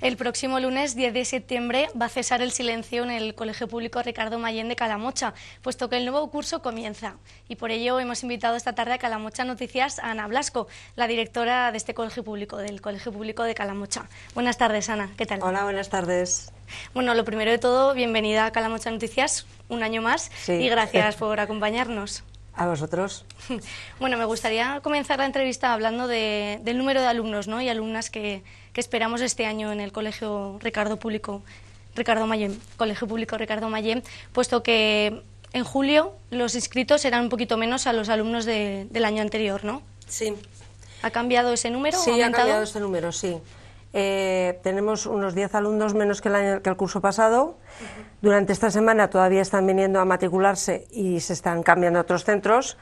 El próximo lunes 10 de septiembre va a cesar el silencio en el Colegio Público Ricardo Mayén de Calamocha, puesto que el nuevo curso comienza. Y por ello hemos invitado esta tarde a Calamocha Noticias a Ana Blasco, la directora de este colegio público, del Colegio Público de Calamocha. Buenas tardes, Ana. ¿Qué tal? Hola, buenas tardes. Bueno, lo primero de todo, bienvenida a Calamocha Noticias, un año más, y gracias por acompañarnos. A vosotros. Bueno, me gustaría comenzar la entrevista hablando de, del número de alumnos ¿no? y alumnas que, esperamos este año en el Colegio Ricardo Público, Ricardo Mayem, Colegio Público Ricardo Mayem, puesto que en julio los inscritos eran un poquito menos a los alumnos del año anterior, ¿no? Sí. ¿Ha cambiado ese número? Sí, ha, ha cambiado ese número, sí. Eh, tenemos unos 10 alumnos menos que el, curso pasado. Durante esta semana todavía están viniendo a matricularse y se están cambiando a otros centros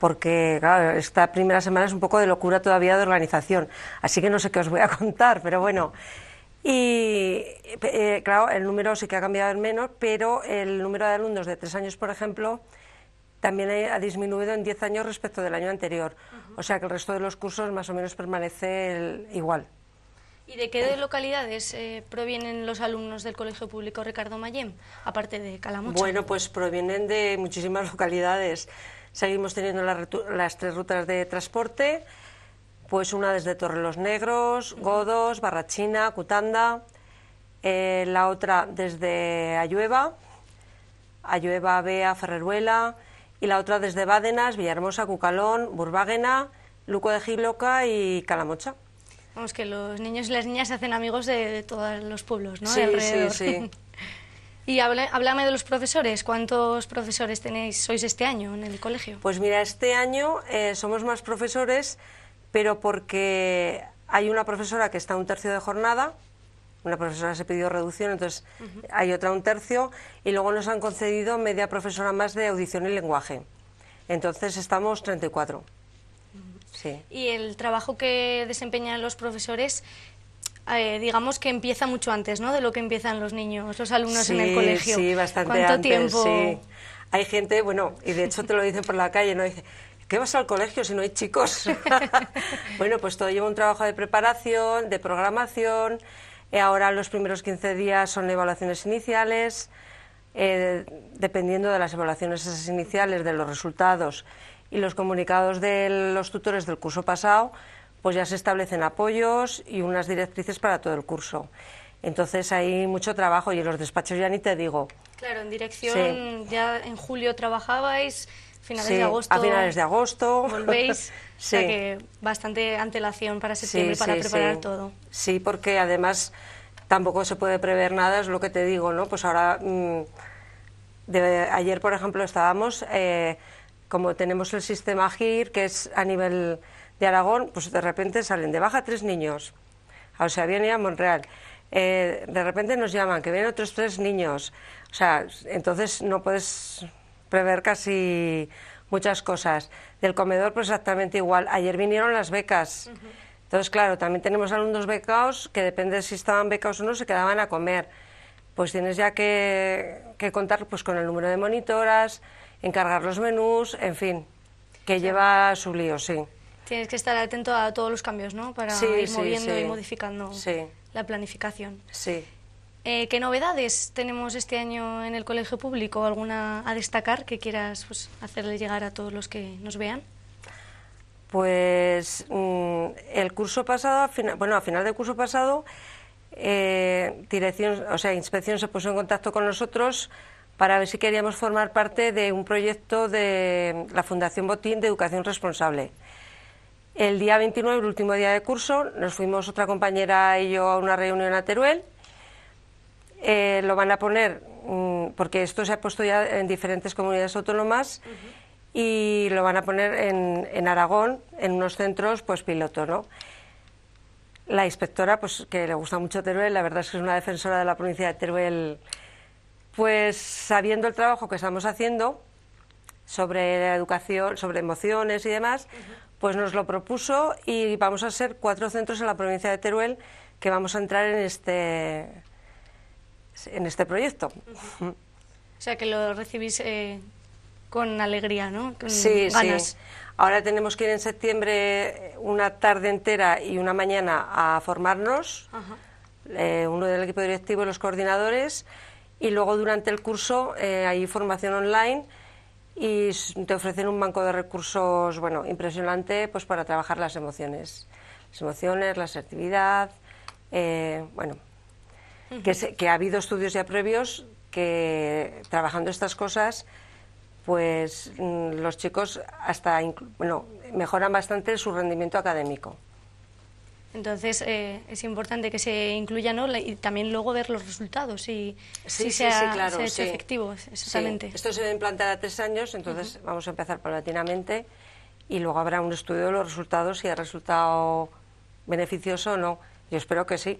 porque esta primera semana es un poco de locura todavía de organización. Así que no sé qué os voy a contar, pero bueno. Y eh, claro, el número sí que ha cambiado en menos, pero el número de alumnos de tres años, por ejemplo, también ha disminuido en 10 años respecto del año anterior. O sea que el resto de los cursos más o menos permanece igual. ¿Y de qué localidades eh, provienen los alumnos del Colegio Público Ricardo Mayem, aparte de Calamocha? Bueno, pues provienen de muchísimas localidades. Seguimos teniendo las tres rutas de transporte, pues una desde Torrelos Negros, Godos, Barrachina, Cutanda, eh, la otra desde Ayueva, Ayueva, Bea, Ferreruela, y la otra desde Bádenas, Villahermosa, Cucalón, Burbagena, Luco de Giloca y Calamocha. Vamos, que los niños y las niñas se hacen amigos de, todos los pueblos, ¿no? Sí, sí, sí. Y háblame de los profesores. ¿Cuántos profesores tenéis, sois este año en el colegio? Pues mira, este año eh, somos más profesores, pero porque hay una profesora que está un tercio de jornada, una profesora se pidió reducción, entonces hay otra un tercio, y luego nos han concedido media profesora más de audición y lenguaje. Entonces estamos 34. Y el trabajo que desempeñan los profesores eh, digamos que empieza mucho antes, ¿no? De lo que empiezan los niños, los alumnos en el colegio. Sí, bastante tiempo? Hay gente, bueno, y de hecho te lo dicen por la calle, ¿no? Dice, ¿qué vas al colegio si no hay chicos? bueno, pues todo lleva un trabajo de preparación, de programación. Eh, ahora los primeros 15 días son evaluaciones iniciales. Eh, dependiendo de las evaluaciones iniciales, de los resultados y los comunicados de los tutores del curso pasado, pues ya se establecen apoyos y unas directrices para todo el curso. Entonces hay mucho trabajo y en los despachos ya ni te digo. Claro, en dirección ya en julio trabajabais, finales de agosto. A finales de agosto. Volvéis. sí. O sea que bastante antelación para septiembre para preparar todo. Sí, porque además tampoco se puede prever nada, es lo que te digo, ¿no? Pues ahora, mm, ayer por ejemplo estábamos. Eh, como tenemos el sistema GIR, que es a nivel de Aragón, pues de repente salen de baja tres niños. O sea, vienen a Monreal. Eh, de repente nos llaman que vienen otros tres niños. O sea, entonces no puedes prever casi muchas cosas. Del comedor, pues exactamente igual. Ayer vinieron las becas. Entonces, claro, también tenemos alumnos becaos... que depende si estaban becados o no, se quedaban a comer. Pues tienes ya que, que contar pues, con el número de monitoras, encargar los menús, en fin, que lleva su lío, sí. Tienes que estar atento a todos los cambios, ¿no? Para ir moviendo y modificando la planificación. Sí. Eh, ¿Qué novedades tenemos este año en el colegio público? ¿Alguna a destacar que quieras pues, hacerle llegar a todos los que nos vean? Pues mm, el curso pasado, bueno, a final del curso pasado, eh, dirección, o sea, inspección se puso en contacto con nosotros para ver si queríamos formar parte de un proyecto de la Fundación Botín de Educación Responsable. El día 29, el último día de curso, nos fuimos otra compañera y yo a una reunión a Teruel. Eh, lo van a poner, mm, porque esto se ha puesto ya en diferentes comunidades autónomas, y lo van a poner en, Aragón, en unos centros pues piloto. ¿no? La inspectora, pues que le gusta mucho Teruel, la verdad es que es una defensora de la provincia de Teruel pues sabiendo el trabajo que estamos haciendo sobre la educación, sobre emociones y demás, pues nos lo propuso y vamos a ser cuatro centros en la provincia de Teruel que vamos a entrar en este, en este proyecto. O sea que lo recibís eh, con alegría, ¿no? Con sí, ganas. Ahora tenemos que ir en septiembre eh, una tarde entera y una mañana a formarnos, eh, uno del equipo directivo y los coordinadores y luego durante el curso eh, hay formación online y te ofrecen un banco de recursos bueno impresionante pues para trabajar las emociones las emociones la asertividad eh, bueno que, que, ha habido estudios ya previos que trabajando estas cosas pues mm, los chicos hasta bueno mejoran bastante su rendimiento académico entonces eh, es importante que se incluya y también luego ver los resultados y si sea, efectivo. Exactamente. Esto se va a implantar a tres años, entonces vamos a empezar paulatinamente y luego habrá un estudio de los resultados, si ha resultado beneficioso o no. Yo espero que sí.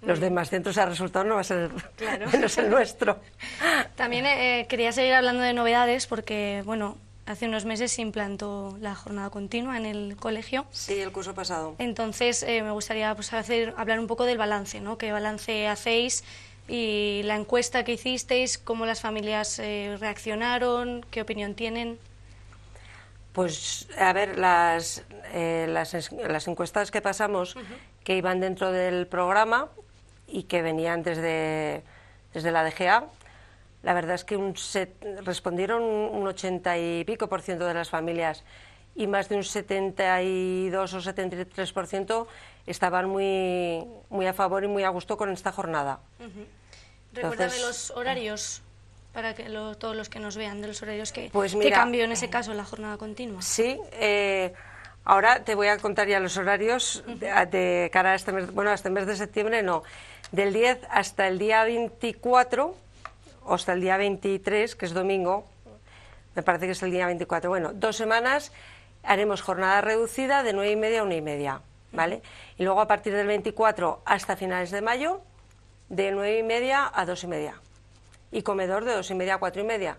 Los demás centros ha resultado no va a ser claro. menos el nuestro. También eh, quería seguir hablando de novedades porque, bueno, hace unos meses se implantó la jornada continua en el colegio. Sí, el curso pasado. Entonces, eh, me gustaría pues, hacer, hablar un poco del balance, ¿no? ¿Qué balance hacéis? Y la encuesta que hicisteis, cómo las familias eh, reaccionaron, qué opinión tienen. Pues, a ver, las, eh, las, encuestas que pasamos, que iban dentro del programa y que venían desde la DGA, la verdad es que un respondieron un 80 y pico por ciento de las familias y más de un 72 o 73 por ciento estaban muy, muy a favor y muy a gusto con esta jornada. Recuerda los horarios para que todos los que nos vean de los horarios que, pues que cambió en ese eh, caso la jornada continua. Sí, eh, ahora te voy a contar ya los horarios de, cara a este bueno, hasta el este mes de septiembre no, del 10 hasta el día 24 o hasta el día 23, que es domingo, me parece que es el día 24. Bueno, dos semanas haremos jornada reducida de nueve y media a 1 y media, ¿vale? Y luego a partir del 24 hasta finales de mayo, de nueve y media a dos y media. Y comedor de dos y media a 4 y media.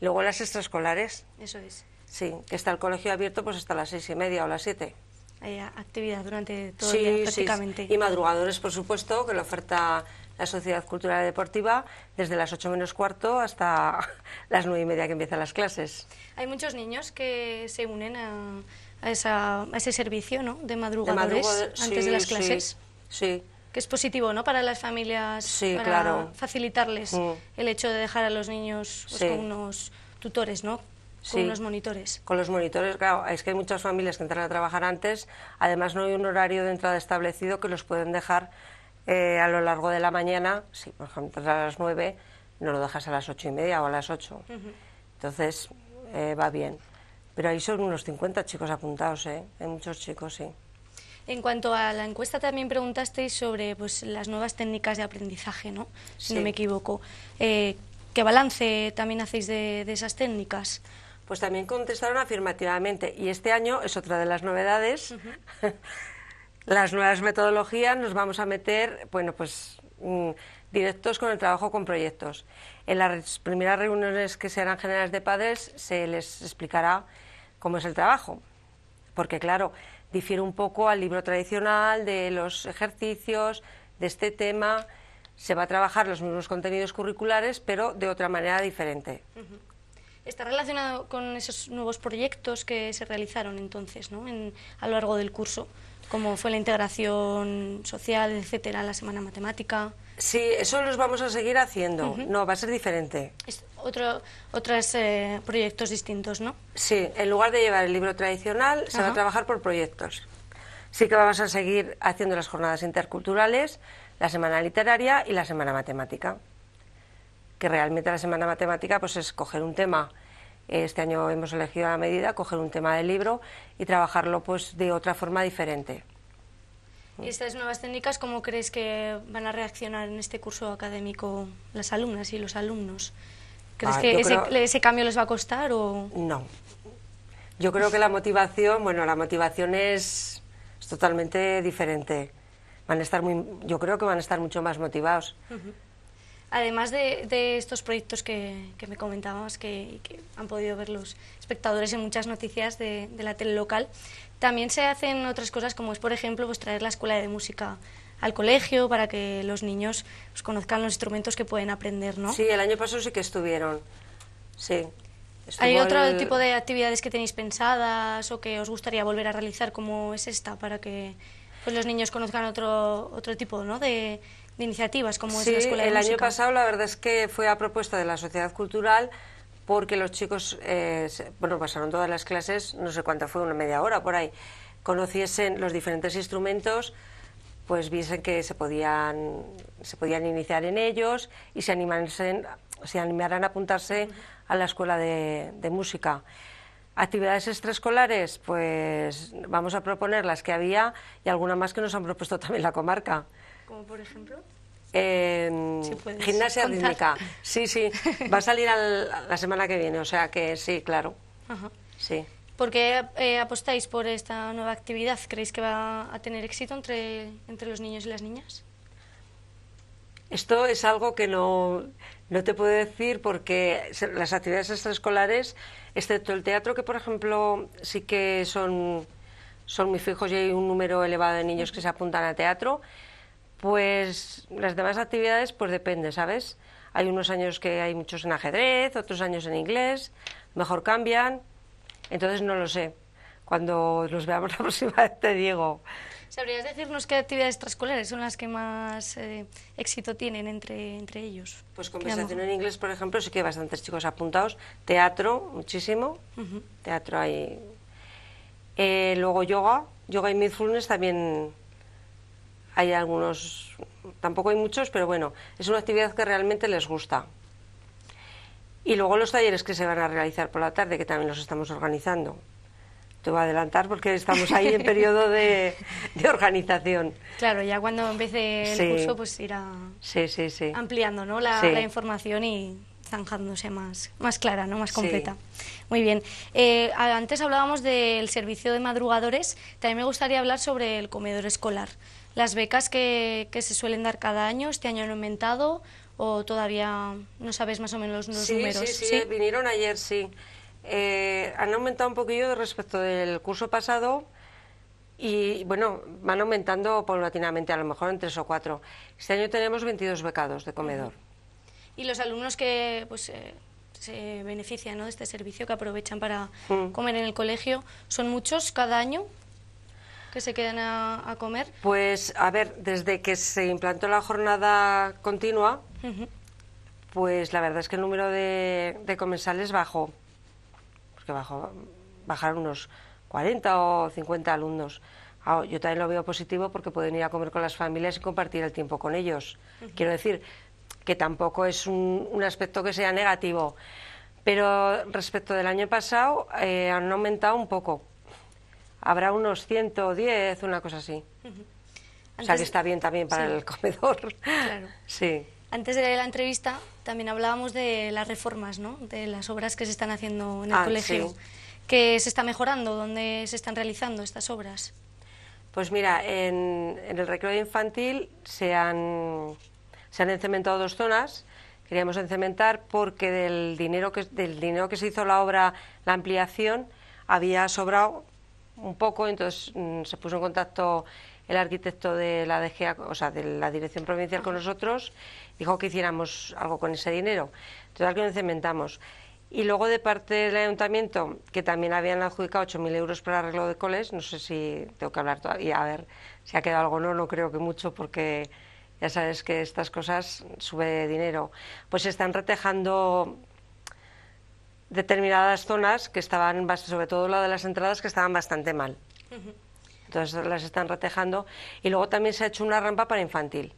Luego las extraescolares. Eso es. Sí, que está el colegio abierto pues hasta las seis y media o las 7. Hay actividad durante todo el día prácticamente. Sí, Y madrugadores, por supuesto, que la oferta la Sociedad Cultural y Deportiva desde las 8 menos cuarto hasta las 9 y media que empiezan las clases. Hay muchos niños que se unen a, a, ese servicio ¿no? de madrugadores antes de las clases. Sí, sí, Que es positivo ¿no? para las familias, sí, para claro. facilitarles mm. el hecho de dejar a los niños pues, con unos tutores, ¿no? con los monitores. Con los monitores, claro, es que hay muchas familias que entran a trabajar antes, además no hay un horario de entrada establecido que los pueden dejar eh, a lo largo de la mañana, si por ejemplo a las 9, no lo dejas a las ocho y media o a las 8. Entonces eh, va bien. Pero ahí son unos 50 chicos apuntados, ¿eh? hay muchos chicos, sí. En cuanto a la encuesta también preguntasteis sobre pues, las nuevas técnicas de aprendizaje, ¿no? Si no me equivoco. Eh, ¿Qué balance también hacéis de, esas técnicas? Pues también contestaron afirmativamente. Y este año es otra de las novedades. las nuevas metodologías nos vamos a meter, bueno, pues mm, directos con el trabajo con proyectos. En las primeras reuniones que serán generales de padres se les explicará cómo es el trabajo, porque claro, difiere un poco al libro tradicional de los ejercicios, de este tema, se va a trabajar los mismos contenidos curriculares, pero de otra manera diferente. Está relacionado con esos nuevos proyectos que se realizaron entonces, ¿no? a lo largo del curso como fue la integración social, etcétera, la semana matemática. Sí, eso los vamos a seguir haciendo. No, va a ser diferente. otros eh, proyectos distintos, ¿no? Sí, en lugar de llevar el libro tradicional, se va a trabajar por proyectos. Sí que vamos a seguir haciendo las jornadas interculturales, la semana literaria y la semana matemática. Que realmente la semana matemática pues es coger un tema este año hemos elegido la medida, coger un tema del libro y trabajarlo pues de otra forma diferente. ¿Y estas nuevas técnicas cómo crees que van a reaccionar en este curso académico las alumnas y los alumnos? ¿Crees ah, que ese, cambio les va a costar o...? No. Yo creo que la motivación, bueno, la motivación es, totalmente diferente. Van a estar muy, yo creo que van a estar mucho más motivados además de, estos proyectos que, me comentabas, que, que, han podido ver los espectadores en muchas noticias de, la tele local, también se hacen otras cosas como es, por ejemplo, pues, traer la escuela de música al colegio para que los niños pues, conozcan los instrumentos que pueden aprender, ¿no? Sí, el año pasado sí que estuvieron, sí. ¿Hay otro tipo de actividades que tenéis pensadas o que os gustaría volver a realizar como es esta para que pues, los niños conozcan otro, otro tipo ¿no? de, de iniciativas como es la Escuela de el año pasado la verdad es que fue a propuesta de la Sociedad Cultural porque los chicos, eh, bueno, pasaron todas las clases, no sé cuánto fue, una media hora por ahí, conociesen los diferentes instrumentos, pues viesen que se podían, se podían iniciar en ellos y se, se animaran a apuntarse a la escuela de, de música. Actividades extraescolares, pues vamos a proponer las que había y algunas más que nos han propuesto también la comarca. Como por ejemplo. gimnasia rítmica. Sí, sí. Va a salir la semana que viene, o sea que sí, claro. Sí. ¿Por eh, apostáis por esta nueva actividad? ¿Creéis que va a tener éxito entre, entre los niños y las niñas? Esto es algo que no, no te puedo decir porque las actividades extraescolares, excepto el teatro, que por ejemplo sí que son, son muy fijos y hay un número elevado de niños que se apuntan a teatro, pues las demás actividades, pues depende, ¿sabes? Hay unos años que hay muchos en ajedrez, otros años en inglés, mejor cambian, entonces no lo sé. Cuando los veamos la próxima vez te digo. ¿Sabrías decirnos qué actividades extraescolares son las que más eh, éxito tienen entre, ellos? Pues conversación en inglés, por ejemplo, sí que hay bastantes chicos apuntados. Teatro, muchísimo. Teatro hay. Eh, luego yoga, yoga y mindfulness también hay algunos, tampoco hay muchos, pero bueno, es una actividad que realmente les gusta. Y luego los talleres que se van a realizar por la tarde, que también los estamos organizando. Te voy a adelantar porque estamos ahí en periodo de, organización. Claro, ya cuando empiece el curso, pues irá ampliando ¿no? la, información y, zanjándose más, más clara, ¿no? más completa. Muy bien. Eh, antes hablábamos del servicio de madrugadores. También me gustaría hablar sobre el comedor escolar las becas que, se suelen dar cada año, este año han aumentado o todavía no sabes más o menos los números. Sí, sí, sí, vinieron ayer, sí. Eh, han aumentado un poquillo respecto del curso pasado y, bueno, van aumentando paulatinamente, a lo mejor en tres o cuatro. Este año tenemos 22 becados de comedor. Y los alumnos que pues, eh, se benefician de este servicio, que aprovechan para mm. comer en el colegio, ¿son muchos cada año? que se queden a, comer? Pues, a ver, desde que se implantó la jornada continua, pues la verdad es que el número de, comensales bajó, porque bajó, bajaron unos 40 o 50 alumnos. Ah, yo también lo veo positivo porque pueden ir a comer con las familias y compartir el tiempo con ellos. Quiero decir que tampoco es un, aspecto que sea negativo. Pero respecto del año pasado, eh, han aumentado un poco habrá unos 110, una cosa así. o sea que está bien también para el comedor. Claro. Sí. Antes de la entrevista también hablábamos de las reformas, ¿no? de las obras que se están haciendo en el ah, colegio. que ¿Qué se está mejorando? ¿Dónde se están realizando estas obras? Pues mira, en, en el recreo infantil se han, se han encementado dos zonas. Queríamos encementar porque del dinero, que, del dinero que se hizo la obra, la ampliación, había sobrado un poco, entonces mm, se puso en contacto el arquitecto de la DGA, o sea, de la Dirección Provincial con nosotros, dijo que hiciéramos algo con ese dinero. Entonces, que lo cementamos. Y luego de parte del ayuntamiento, que también habían adjudicado 8.000 euros para arreglo de coles, no sé si tengo que hablar todavía, a ver si ha quedado algo o no, no creo que mucho, porque ya sabes que estas cosas sube dinero. Pues se están retejando determinadas zonas que estaban, sobre todo la de las entradas, que estaban bastante mal. Entonces las están retejando. Y luego también se ha hecho una rampa para infantil.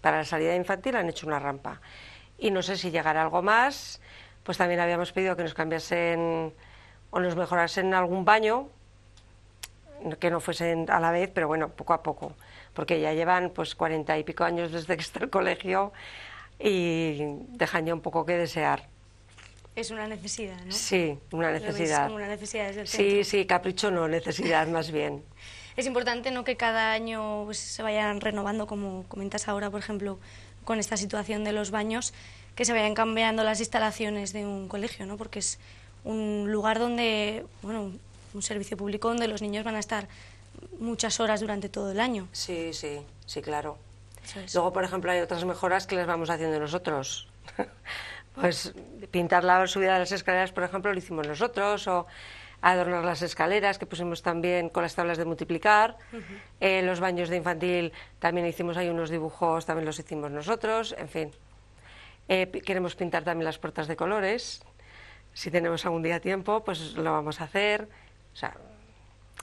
Para la salida infantil han hecho una rampa. Y no sé si llegará algo más. Pues también habíamos pedido que nos cambiasen o nos mejorasen algún baño, que no fuesen a la vez, pero bueno, poco a poco. Porque ya llevan pues cuarenta y pico años desde que está el colegio y dejan ya un poco que desear. Es una necesidad, ¿no? Sí, una necesidad. Como una necesidad desde el sí, sí, capricho no, necesidad más bien. Es importante no que cada año pues, se vayan renovando, como comentas ahora, por ejemplo, con esta situación de los baños, que se vayan cambiando las instalaciones de un colegio, ¿no? Porque es un lugar donde, bueno, un servicio público donde los niños van a estar muchas horas durante todo el año. Sí, sí, sí, claro. Luego, por ejemplo, hay otras mejoras que las vamos haciendo nosotros. Pues pintar la subida de las escaleras, por ejemplo, lo hicimos nosotros, o adornar las escaleras, que pusimos también con las tablas de multiplicar. Eh, los baños de infantil también hicimos ahí unos dibujos, también los hicimos nosotros, en fin. Eh, queremos pintar también las puertas de colores. Si tenemos algún día tiempo, pues lo vamos a hacer. O sea,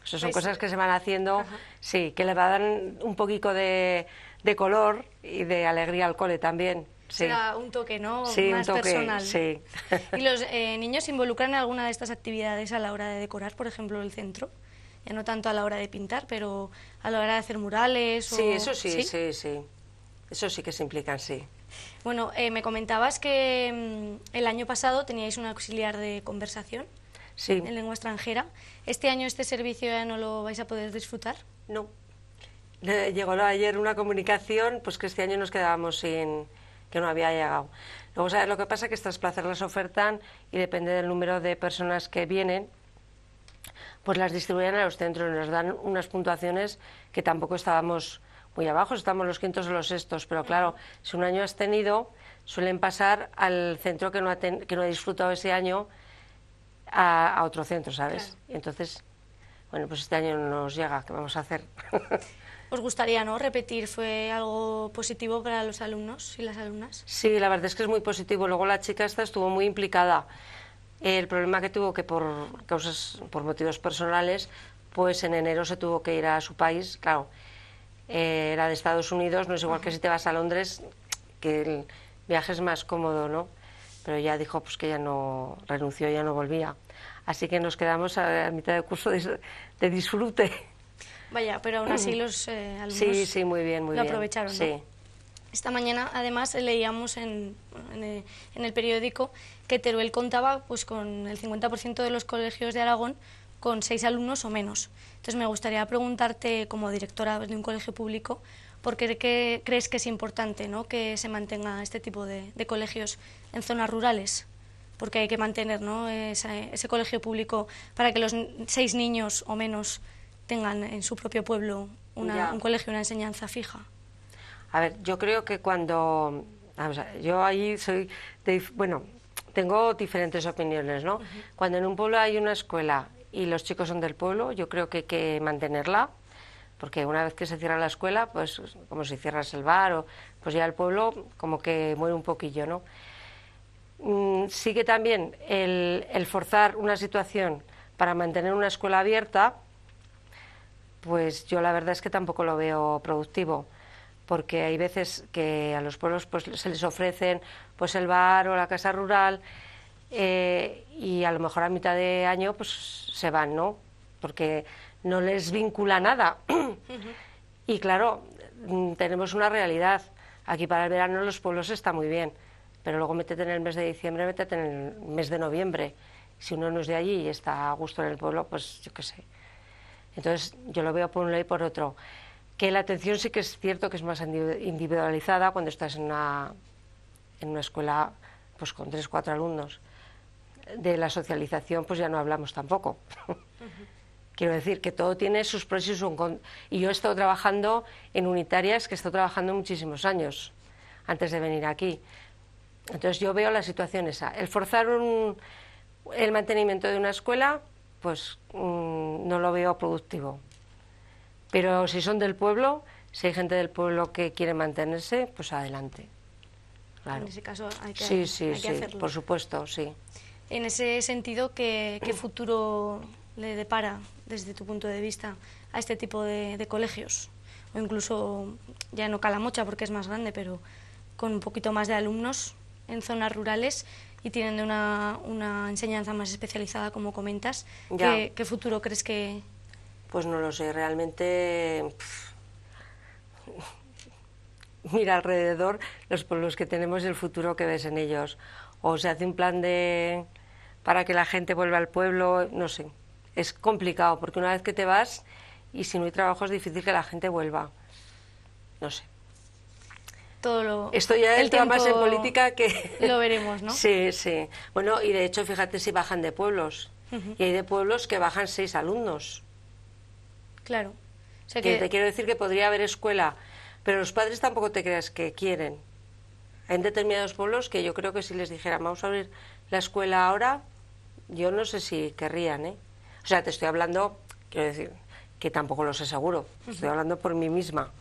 eso son pues, cosas que se van haciendo, sí, que le van a dar un poquito de, de color y de alegría al cole también se un toque, ¿no? Más personal. Sí. ¿Y los eh, niños se involucran en alguna de estas actividades a la hora de decorar, por ejemplo, el centro? Ya no tanto a la hora de pintar, pero a la hora de hacer murales. Sí, eso sí, sí, sí, Eso sí que se implica, sí. Bueno, eh, me comentabas que mm, el año pasado teníais un auxiliar de conversación en lengua extranjera. ¿Este año este servicio ya no lo vais a poder disfrutar? No. llegó ayer una comunicación, pues que este año nos quedábamos sin, que no había llegado. Luego, ¿sabes? lo que pasa? Es que estas plazas las ofertan y depende del número de personas que vienen, pues las distribuyen a los centros, nos dan unas puntuaciones que tampoco estábamos muy abajo, estamos los quintos o los sextos, pero claro, si un año has tenido, suelen pasar al centro que no ha, que no disfrutado ese año a, otro centro, ¿sabes? Y entonces, bueno, pues este año no nos llega, ¿qué vamos a hacer? ¿Os gustaría no repetir? ¿Fue algo positivo para los alumnos y las alumnas? Sí, la verdad es que es muy positivo. Luego la chica esta estuvo muy implicada. El problema que tuvo que por por motivos personales, pues en enero se tuvo que ir a su país. Claro, eh, era de Estados Unidos, no es igual que si te vas a Londres, que el viaje es más cómodo, ¿no? Pero ya dijo pues que ya no renunció, ya no volvía. Así que nos quedamos a, mitad de curso de disfrute. Vaya, pero aún así mm. los alumnos eh, sí, sí, muy bien, muy lo aprovecharon. Esta mañana, además, leíamos eh, en, el periódico que Teruel contaba pues, con el 50% de los colegios de Aragón con seis alumnos o menos. Entonces, me gustaría preguntarte, como directora de un colegio público, ¿por qué, crees que es importante ¿no? que se mantenga este tipo de, colegios en zonas rurales? Porque hay que mantener ¿no? ese, ese colegio público para que los seis niños o menos tengan en su propio pueblo un colegio, una enseñanza fija. A ver, yo creo que cuando... yo ahí soy... bueno, tengo diferentes opiniones, ¿no? Cuando en un pueblo hay una escuela y los chicos son del pueblo, yo creo que hay que mantenerla, porque una vez que se cierra la escuela, pues como si cierras el bar, o, pues ya el pueblo como que muere un poquillo, ¿no? Mm, sí que también el, el forzar una situación para mantener una escuela abierta, pues yo la verdad es que tampoco lo veo productivo porque hay veces que a los pueblos pues se les ofrecen pues el bar o la casa rural eh, y a lo mejor a mitad de año pues se van no porque no les vincula nada y claro mm, tenemos una realidad aquí para el verano los pueblos está muy bien pero luego métete en el mes de diciembre métete en el mes de noviembre si uno no es de allí y está a gusto en el pueblo pues yo qué sé entonces, yo lo veo por un lado y por otro. Que la atención sí que es cierto que es más individualizada cuando estás en una, en una escuela pues, con tres, cuatro alumnos. De la socialización, pues ya no hablamos tampoco. Quiero decir que todo tiene sus pros y Y yo he estado trabajando en unitarias que he estado trabajando muchísimos años antes de venir aquí. Entonces yo veo la situación esa. El forzar el mantenimiento de una escuela pues mm, no lo veo productivo. Pero si son del pueblo, si hay gente del pueblo que quiere mantenerse, pues adelante. En ese caso hay que, sí, sí, sí, Por supuesto, sí. En ese sentido, ¿qué, futuro le depara desde tu punto de vista a este tipo de colegios? O incluso, ya no Calamocha porque es más grande, pero con un poquito más de alumnos en zonas rurales, y tienen una, una enseñanza más especializada, como comentas. ¿Qué, futuro crees que...? Pues no lo sé, realmente... mira alrededor los pueblos que tenemos y el futuro que ves en ellos. O se hace un plan de para que la gente vuelva al pueblo, no sé. Es complicado porque una vez que te vas y si no hay trabajo es difícil que la gente vuelva. No sé. Esto ya más en política que. Lo veremos, ¿no? Sí, sí. Bueno, y de hecho, fíjate si bajan de pueblos. Y hay de pueblos que bajan seis alumnos. Claro. te quiero decir que podría haber escuela, pero los padres tampoco te creas que quieren. Hay determinados pueblos que yo creo que si les dijera, vamos a abrir la escuela ahora, yo no sé si querrían, ¿eh? O sea, te estoy hablando, quiero decir, que tampoco los aseguro estoy hablando por mí misma.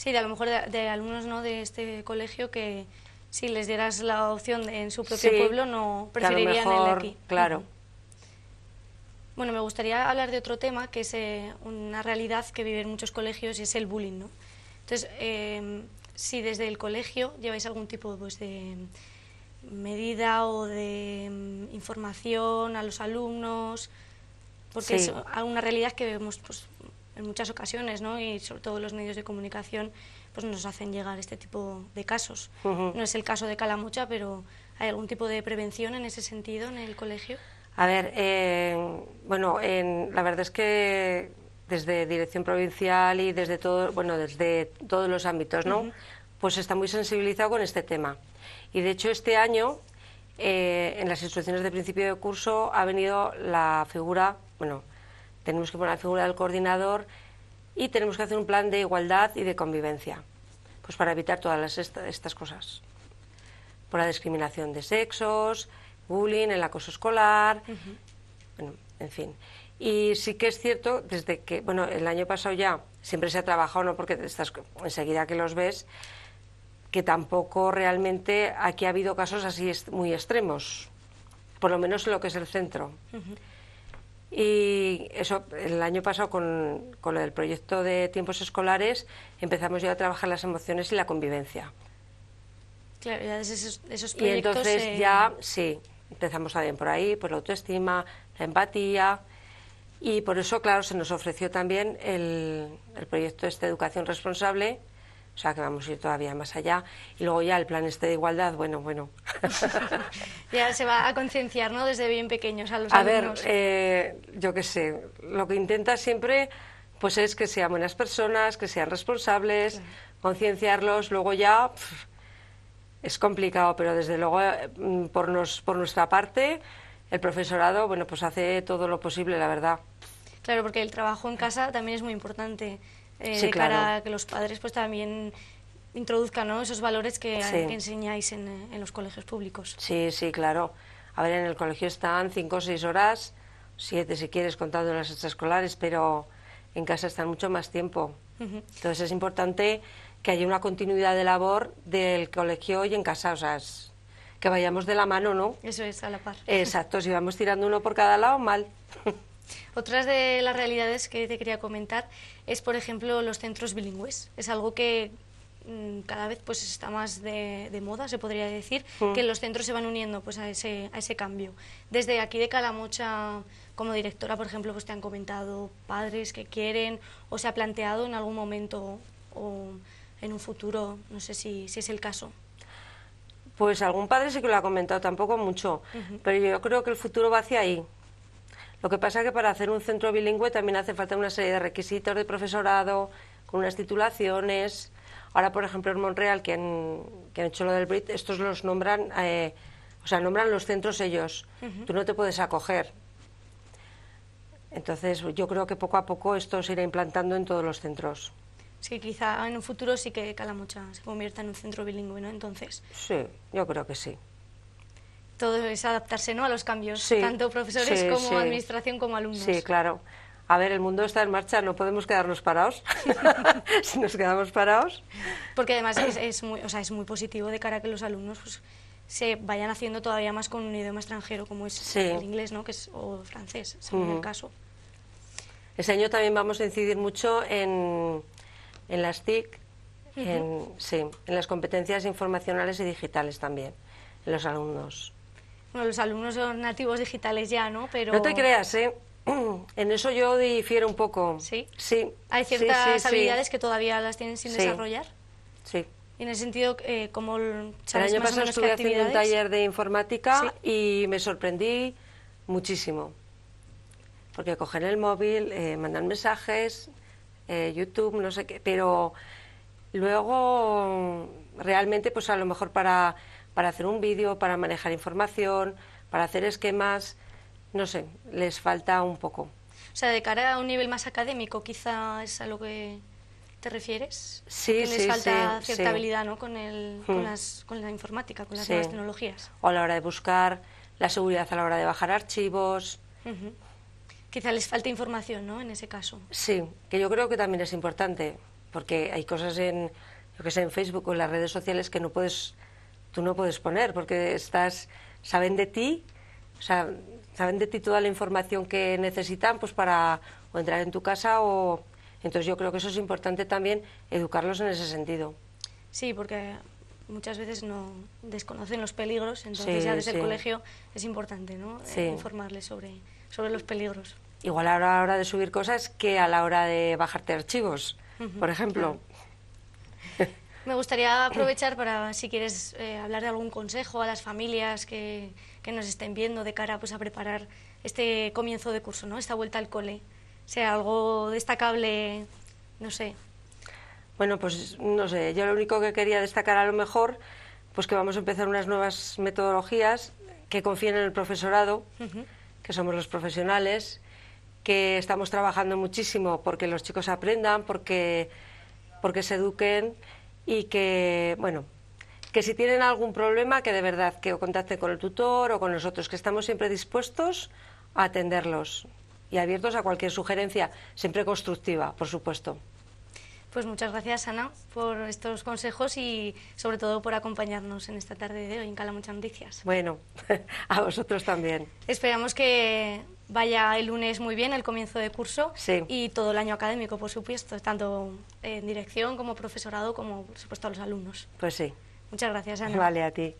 Sí, de a lo mejor de, alumnos no de este colegio que si les dieras la opción en su propio pueblo no preferirían el de aquí. Claro. Bueno, me gustaría hablar de otro tema que es eh, una realidad que viven muchos colegios y es el bullying, ¿no? Entonces, em, si desde el colegio lleváis algún tipo pues, de medida o de em, información a los alumnos, porque es una realidad que vemos pues, en muchas ocasiones, ¿no? Y sobre todo los medios de comunicación pues nos hacen llegar este tipo de casos. No es el caso de Calamucha, pero ¿hay algún tipo de prevención en ese sentido en el colegio? A ver, eh, bueno, en, la verdad es que desde dirección provincial y desde todo, bueno, desde todos los ámbitos, ¿no? Pues está muy sensibilizado con este tema. Y de hecho este año eh, en las instrucciones de principio de curso ha venido la figura, bueno, tenemos que poner la figura del coordinador y tenemos que hacer un plan de igualdad y de convivencia, pues para evitar todas las estas cosas. Por la discriminación de sexos, bullying, el acoso escolar, en fin. Y sí que es cierto, desde que, bueno, el año pasado ya siempre se ha trabajado, ¿no? Porque estás, enseguida que los ves, que tampoco realmente aquí ha habido casos así muy extremos, por lo menos en lo que es el centro. Y eso, el año pasado con, con el proyecto de tiempos escolares empezamos ya a trabajar las emociones y la convivencia. Claro, ya esos, Y entonces ya, sí, empezamos también por ahí, por la autoestima, la empatía... Y por eso, claro, se nos ofreció también el, el proyecto esta Educación Responsable, o sea que vamos a ir todavía más allá. Y luego ya el plan este de igualdad, bueno, bueno. ya se va a concienciar, ¿no? Desde bien pequeños a los alumnos. A ver, eh, yo qué sé, lo que intenta siempre pues es que sean buenas personas, que sean responsables, concienciarlos, luego ya es complicado, pero desde luego mm, por, por nuestra parte el profesorado, bueno, pues hace todo lo posible, la verdad. Claro, porque el trabajo en casa también es muy importante eh, de cara a que los padres pues también introduzcan esos valores que, enseñáis eh, en, los colegios públicos. Sí, sí, claro. A ver, en el colegio están cinco o seis horas, siete si quieres contando las extraescolares, pero en casa están mucho más tiempo. Entonces es importante que haya una continuidad de labor del colegio y en casa, o sea, que vayamos de la mano, ¿no? Eso es, a la par. Exacto, si vamos tirando uno por cada lado, mal. Otras de las realidades que te quería comentar es, por ejemplo, los centros bilingües. Es algo que mm, cada vez pues está más de, moda, se podría decir, mm. que los centros se van uniendo pues a ese, a ese cambio. Desde aquí de Calamocha, como directora, por ejemplo, pues te han comentado padres que quieren o se ha planteado en algún momento o en un futuro, no sé si, es el caso. Pues algún padre sí que lo ha comentado, tampoco mucho, pero yo creo que el futuro va hacia ahí, lo que pasa es que para hacer un centro bilingüe también hace falta una serie de requisitos de profesorado, con unas titulaciones. Ahora, por ejemplo, en Montreal, que han, hecho lo del BRIT, estos los nombran, eh, o sea, nombran los centros ellos. Tú no te puedes acoger. Entonces, yo creo que poco a poco esto se irá implantando en todos los centros. Sí, quizá en un futuro sí que Calamocha se convierta en un centro bilingüe, ¿no? Entonces. Sí, yo creo que sí todo es adaptarse ¿no? a los cambios, tanto profesores como administración como alumnos. Sí, claro. A ver, el mundo está en marcha, no podemos quedarnos parados. si nos quedamos parados. Porque además es, es muy, o sea, es muy positivo de cara a que los alumnos pues, se vayan haciendo todavía más con un idioma extranjero como es el inglés ¿no? que es, o francés, según el caso. Ese año también vamos a incidir mucho en, en las TIC, en, sí, en las competencias informacionales y digitales también, en los alumnos. Bueno, los alumnos son nativos digitales ya, ¿no? Pero... No te creas, ¿eh? En eso yo difiero un poco. ¿Sí? Sí. ¿Hay ciertas habilidades que todavía las tienen sin desarrollar? Sí. En el sentido, eh, como El año pasado estuve haciendo un taller de informática y me sorprendí muchísimo. Porque coger el móvil, eh, mandar mensajes, eh, YouTube, no sé qué, pero luego realmente, pues a lo mejor para para hacer un vídeo, para manejar información, para hacer esquemas, no sé, les falta un poco. O sea, de cara a un nivel más académico, quizá es a lo que te refieres. Sí, que les falta cierta habilidad ¿no? con, el, hmm. con, las, con, la informática, con las nuevas tecnologías. O a la hora de buscar, la seguridad a la hora de bajar archivos. Quizá les falta información, ¿no? En ese caso. Sí, que yo creo que también es importante, porque hay cosas en, yo que sé, en Facebook o en las redes sociales que no puedes tú no puedes poner porque estás, saben de ti, sea, saben de ti toda la información que necesitan pues para entrar en tu casa o... Entonces yo creo que eso es importante también educarlos en ese sentido. Sí, porque muchas veces no desconocen los peligros, entonces ya desde el colegio es importante ¿no? Eh, informarles sobre, sobre los peligros. Igual a la hora de subir cosas que a la hora de bajarte archivos, por ejemplo. Me gustaría aprovechar para, si quieres, eh, hablar de algún consejo a las familias que, que, nos estén viendo de cara pues, a preparar este comienzo de curso, ¿no? esta vuelta al cole. sea, algo destacable, no sé. Bueno, pues no sé, yo lo único que quería destacar a lo mejor, pues que vamos a empezar unas nuevas metodologías que confíen en el profesorado, que somos los profesionales, que estamos trabajando muchísimo porque los chicos aprendan, porque, porque se eduquen y que, bueno, que si tienen algún problema, que de verdad que contacten con el tutor o con nosotros, que estamos siempre dispuestos a atenderlos y abiertos a cualquier sugerencia, siempre constructiva, por supuesto. Pues muchas gracias, Ana, por estos consejos y sobre todo por acompañarnos en esta tarde de hoy en Cala Muchas Noticias. Bueno, a vosotros también. Esperamos que vaya el lunes muy bien, el comienzo de curso y todo el año académico, por supuesto, tanto en dirección como profesorado, como por supuesto a los alumnos. Pues sí. Muchas gracias, Ana. Vale, a ti.